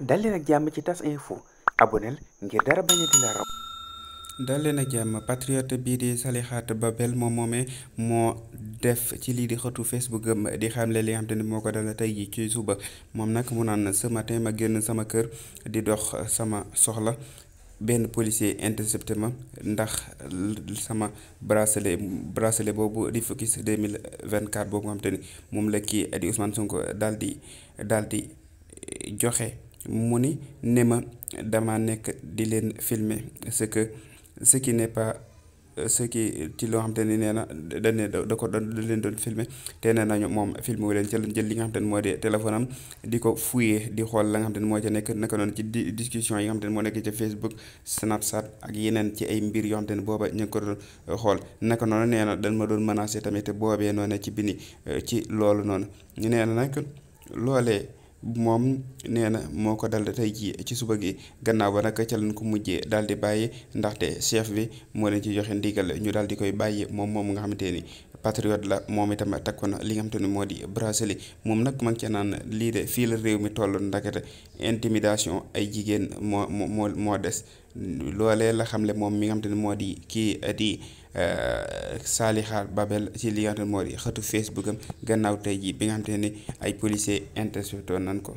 dal leen ak jàmm ci tas info aboneel ngir dara bañ a di la raw dal leen ak jàmm patriote bii di Salihate Babel moom moomee moo def ci lii di xëtu Facebook am di xamle li nga xam te ne moo ko dala tey ji ci suba moom nag mu naan ce matin ma génn sama kër di dox sama soxla benn policier intercepté ma ndax sama bracelet bracelet boobu di focus 2024 boobu nga xam te ni moom la kii di Ousmane Sonko dal di daal di joxe. mu Nema ne ma dama nekk di filmer ce que ce qui n'est pas ce qui ci lo xam neena na dañ ne da ko doon da leen doon filmer te nee nañu mom filmer wu leen ci jël li nga xam te ne moo di téléphone am di ko di la nga xam te ne naka non ci discussion yi nga xam te ne ci Facebook Snapchat ak yenen ci ay mbir yo xam boba ne ñu ko doon euh, xool naka non neena na dañ ma doon menacer tamit boobee noonu ci bini euh, ci loolu non ñu na nak lolé moom nee na moo ko dal tey jii ci suba gi gannaaw ba nag ca lañ ko mujjee daal di bàyyi ndaxte chef bi moo leen ci joxe ndigal ñu daal di koy bàyyi moom moom nga xamante ni patriote la moom itam takku na li nga ni moo di bracelet moom nag ma ngi ca naan lii de fii la réew mi toll ndakate intimidation ay jigéen moo moo moo des loolee la xamle moom mi nga xamante ni moo di kii di. Euh, Saliha Babel ci li nga xam ne moo di xëtu Facebook gannaaw tey jii bi nga xam te ne ay policiers intercepté nañ ko.